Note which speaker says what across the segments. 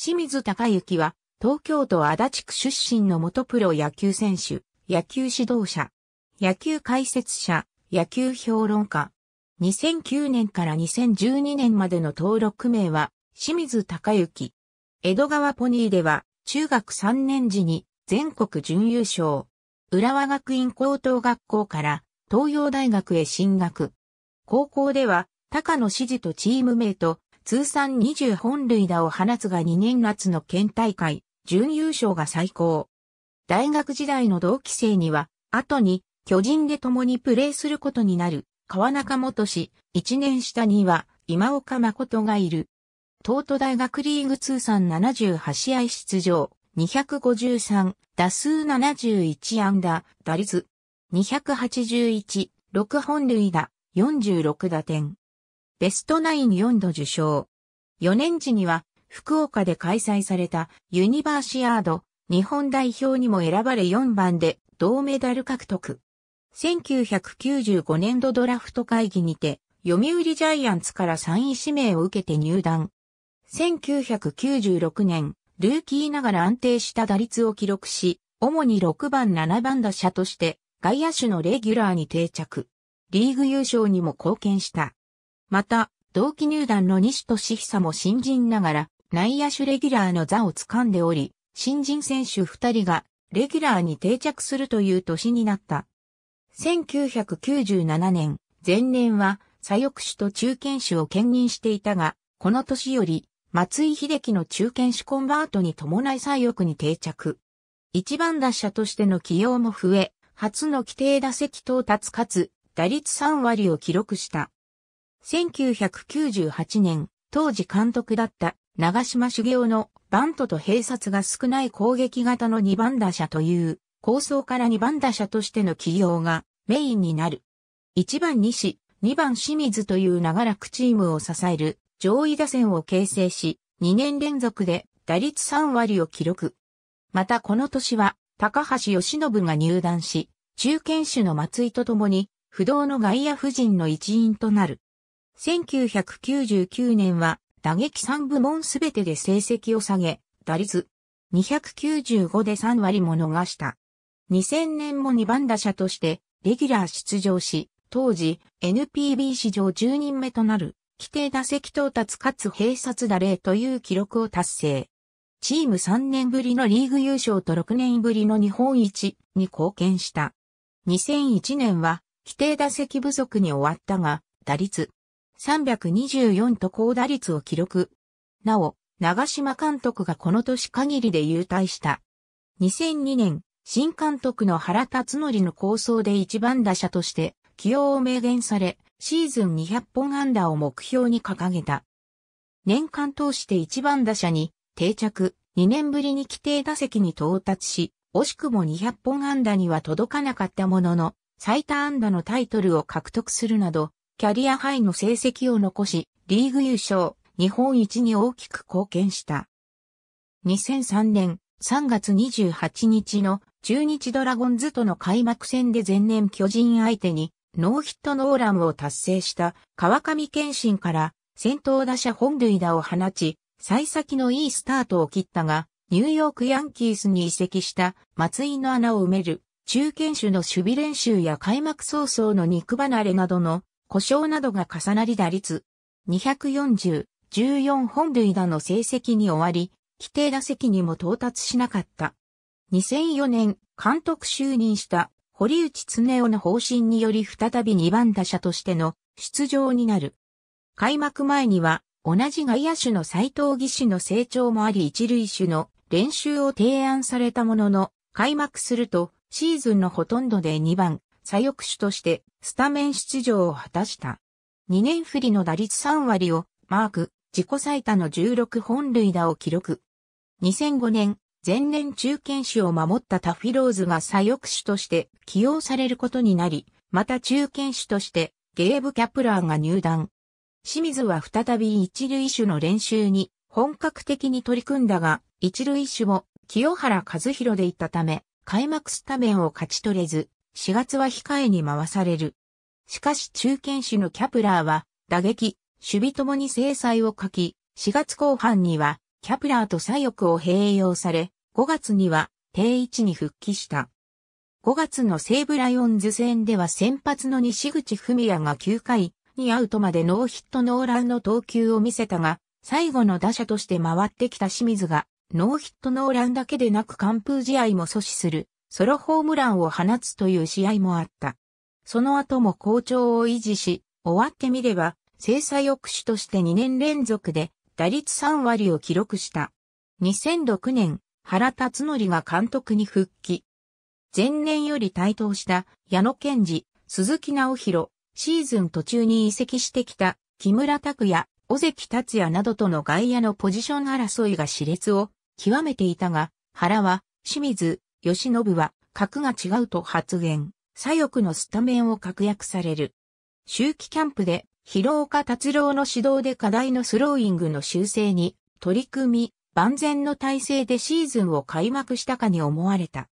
Speaker 1: 清水隆之は、東京都足立区出身の元プロ野球選手、野球指導者、野球解説者、野球評論家。2009年から2012年までの登録名は、清水隆之。江戸川ポニーでは、中学3年時に全国準優勝。浦和学院高等学校から東洋大学へ進学。高校では、高野指示とチーム名と、通算20本塁打を放つが2年夏の県大会、準優勝が最高。大学時代の同期生には、後に巨人で共にプレーすることになる、川中元氏、1年下には、今岡誠がいる。東都大学リーグ通算78試合出場、253、打数71安打、打率、281、6本塁打、46打点。ベストナイン4度受賞。4年時には、福岡で開催されたユニバーシアード日本代表にも選ばれ4番で銅メダル獲得。1995年度ドラフト会議にて、読売ジャイアンツから3位指名を受けて入団。1996年、ルーキーながら安定した打率を記録し、主に6番7番打者として外野手のレギュラーに定着。リーグ優勝にも貢献した。また、同期入団の西俊久も新人ながら、内野手レギュラーの座を掴んでおり、新人選手二人が、レギュラーに定着するという年になった。1997年、前年は、左翼手と中堅手を兼任していたが、この年より、松井秀樹の中堅手コンバートに伴い左翼に定着。一番打者としての起用も増え、初の規定打席到達かつ、打率3割を記録した。1998年、当時監督だった長島修行のバントと併殺が少ない攻撃型の2番打者という構想から2番打者としての起用がメインになる。1番西、2番清水という長らくチームを支える上位打線を形成し、2年連続で打率3割を記録。またこの年は高橋義信が入団し、中堅手の松井と共に不動の外野夫人の一員となる。1999年は打撃3部門すべてで成績を下げ、打率295で3割も逃した。2000年も2番打者としてレギュラー出場し、当時 NPB 史上10人目となる規定打席到達かつ併殺打例という記録を達成。チーム3年ぶりのリーグ優勝と6年ぶりの日本一に貢献した。2001年は規定打席不足に終わったが、打率324と高打率を記録。なお、長島監督がこの年限りで優退した。2002年、新監督の原辰則の構想で一番打者として起用を明言され、シーズン200本安打を目標に掲げた。年間通して一番打者に定着、2年ぶりに規定打席に到達し、惜しくも200本安打には届かなかったものの、最多安打のタイトルを獲得するなど、キャリアハイの成績を残し、リーグ優勝、日本一に大きく貢献した。2003年3月28日の中日ドラゴンズとの開幕戦で前年巨人相手にノーヒットノーランを達成した川上健信から先頭打者本塁打を放ち、幸先のいいスタートを切ったが、ニューヨークヤンキースに移籍した松井の穴を埋める中堅手の守備練習や開幕早々の肉離れなどの故障などが重なり打率、240、14本塁打の成績に終わり、規定打席にも到達しなかった。2004年、監督就任した堀内恒夫の方針により再び2番打者としての出場になる。開幕前には、同じ外野手の斎藤義士の成長もあり一塁手の練習を提案されたものの、開幕すると、シーズンのほとんどで2番、左翼手としてスタメン出場を果たした。2年振りの打率3割をマーク、自己最多の16本塁打を記録。2005年、前年中堅手を守ったタフィローズが左翼手として起用されることになり、また中堅手としてゲーブ・キャプラーが入団。清水は再び一塁手の練習に本格的に取り組んだが、一塁手を清原和弘で行ったため、開幕スタメンを勝ち取れず、4月は控えに回される。しかし中堅手のキャプラーは、打撃、守備ともに制裁を書き、4月後半には、キャプラーと左翼を併用され、5月には、定位置に復帰した。5月の西武ライオンズ戦では先発の西口文也が9回にアウトまでノーヒットノーランの投球を見せたが、最後の打者として回ってきた清水が、ノーヒットノーランだけでなく完封試合も阻止するソロホームランを放つという試合もあった。その後も好調を維持し、終わってみれば、制裁抑止として2年連続で打率3割を記録した。2006年、原辰則が監督に復帰。前年より台頭した矢野健二、鈴木直弘、シーズン途中に移籍してきた木村拓也、尾関達也などとの外野のポジション争いが熾烈を極めていたが、原は清水、吉信は、格が違うと発言、左翼のスタメンを確約される。周期キャンプで、広岡達郎の指導で課題のスローイングの修正に取り組み、万全の体制でシーズンを開幕したかに思われた。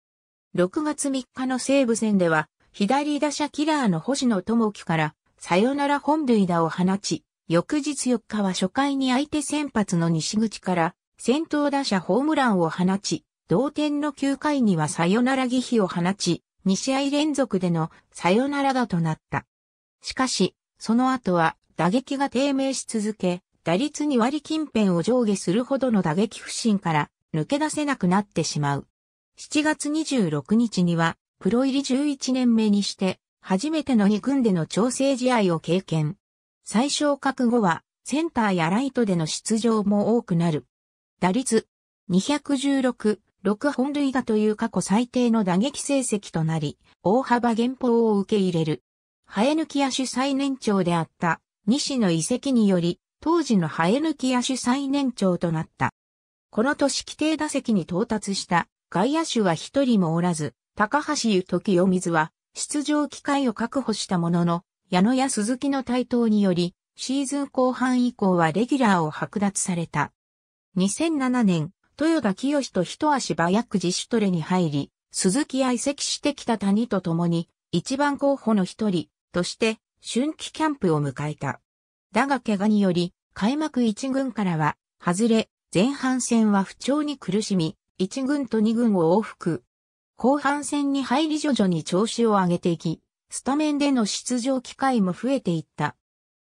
Speaker 1: 6月3日の西武戦では、左打者キラーの星野智樹からサヨナラ本塁打を放ち、翌日4日は初回に相手先発の西口から先頭打者ホームランを放ち、同点の9回にはサヨナラ儀比を放ち、2試合連続でのサヨナラ打となった。しかし、その後は打撃が低迷し続け、打率2割近辺を上下するほどの打撃不振から抜け出せなくなってしまう。7月26日には、プロ入り11年目にして、初めての2軍での調整試合を経験。最小覚悟は、センターやライトでの出場も多くなる。打率216、6本塁打という過去最低の打撃成績となり、大幅減俸を受け入れる。生え抜き野手最年長であった西の遺跡により、当時の生え抜き野手最年長となった。この年規定打席に到達した外野手は一人もおらず、高橋ゆときお水は出場機会を確保したものの、矢野や鈴木の台頭により、シーズン後半以降はレギュラーを剥奪された。2007年、豊田清と一足早く自主トレに入り、鈴木や移籍してきた谷と共に、一番候補の一人、として、春季キャンプを迎えた。だが怪我により、開幕一軍からは、外れ、前半戦は不調に苦しみ、一軍と二軍を往復。後半戦に入り徐々に調子を上げていき、スタメンでの出場機会も増えていった。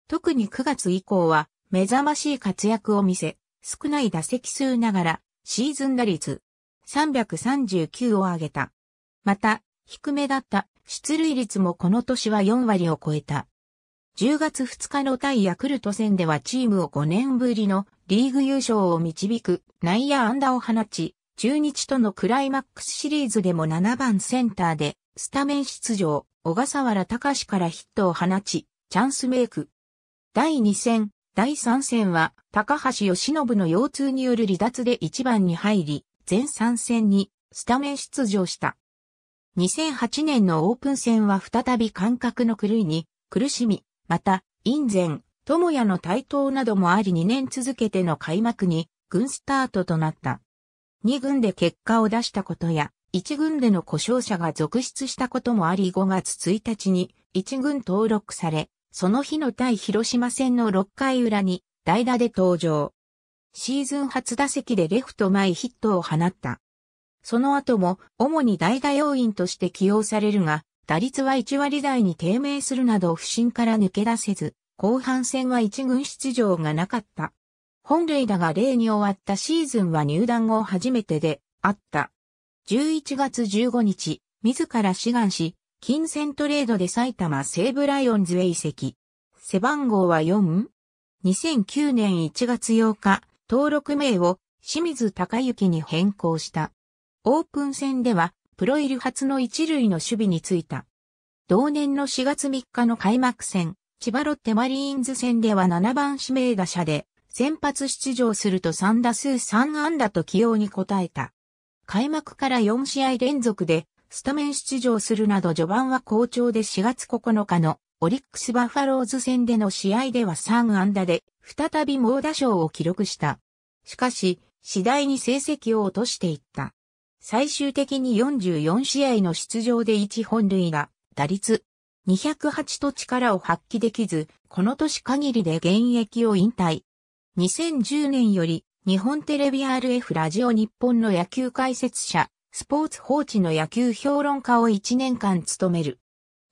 Speaker 1: 特に9月以降は、目覚ましい活躍を見せ、少ない打席数ながら、シーズン打率339を上げた。また、低めだった出塁率もこの年は4割を超えた。10月2日の対ヤクルト戦ではチームを5年ぶりのリーグ優勝を導く内野安打を放ち、中日とのクライマックスシリーズでも7番センターでスタメン出場、小笠原隆からヒットを放ち、チャンスメイク。第2戦、第3戦は、高橋由伸の腰痛による離脱で1番に入り、全3戦にスタメン出場した。2008年のオープン戦は再び感覚の狂いに苦しみ、また、印前、智也の台頭などもあり2年続けての開幕に、軍スタートとなった。2軍で結果を出したことや、1軍での故障者が続出したこともあり5月1日に1軍登録され、その日の対広島戦の6回裏に代打で登場。シーズン初打席でレフト前ヒットを放った。その後も主に代打要員として起用されるが、打率は1割台に低迷するなど不振から抜け出せず、後半戦は1軍出場がなかった。本塁打が例に終わったシーズンは入団後初めてであった。11月15日、自ら志願し、金銭トレードで埼玉西武ライオンズへ移籍。背番号は 4?2009 年1月8日、登録名を清水隆之に変更した。オープン戦では、プロ入り初の一塁の守備についた。同年の4月3日の開幕戦、千葉ロッテマリーンズ戦では7番指名打者で、先発出場すると3打数3安打と起用に応えた。開幕から4試合連続でスタメン出場するなど序盤は好調で4月9日のオリックスバファローズ戦での試合では3安打で再び猛打賞を記録した。しかし、次第に成績を落としていった。最終的に44試合の出場で1本塁が打率208と力を発揮できず、この年限りで現役を引退。2010年より日本テレビ RF ラジオ日本の野球解説者、スポーツ報知の野球評論家を1年間務める。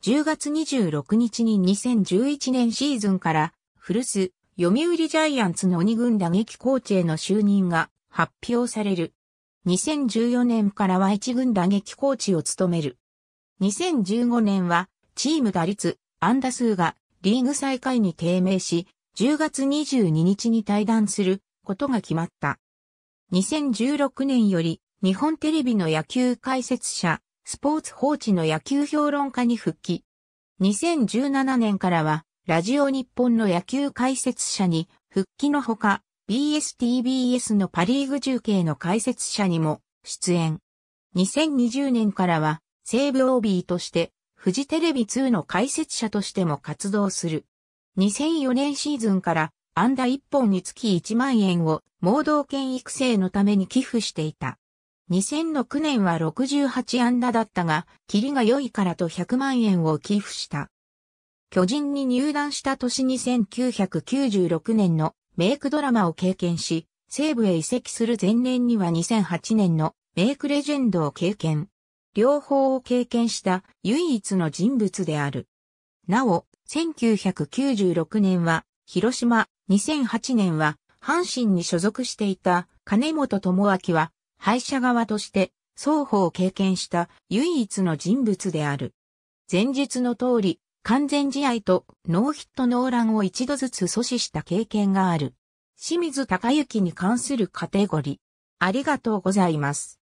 Speaker 1: 10月26日に2011年シーズンから、古巣、読売ジャイアンツの鬼軍打撃コーチへの就任が発表される。2014年からは1軍打撃コーチを務める。2015年は、チーム打率、安打数がリーグ最下位に低迷し、10月22日に退団することが決まった。2016年より日本テレビの野球解説者、スポーツ報知の野球評論家に復帰。2017年からは、ラジオ日本の野球解説者に復帰のほか、BSTBS のパリーグ中継の解説者にも出演。2020年からは、西武 OB として、フジテレビ2の解説者としても活動する。2004年シーズンから、アンダ1本につき1万円を盲導犬育成のために寄付していた。2006年は68安打だったが、キリが良いからと100万円を寄付した。巨人に入団した年に1996年のメイクドラマを経験し、西部へ移籍する前年には2008年のメイクレジェンドを経験。両方を経験した唯一の人物である。なお、1996年は広島、2008年は阪神に所属していた金本智明は敗者側として双方を経験した唯一の人物である。前述の通り、完全試合とノーヒットノーランを一度ずつ阻止した経験がある。清水隆之に関するカテゴリー。ありがとうございます。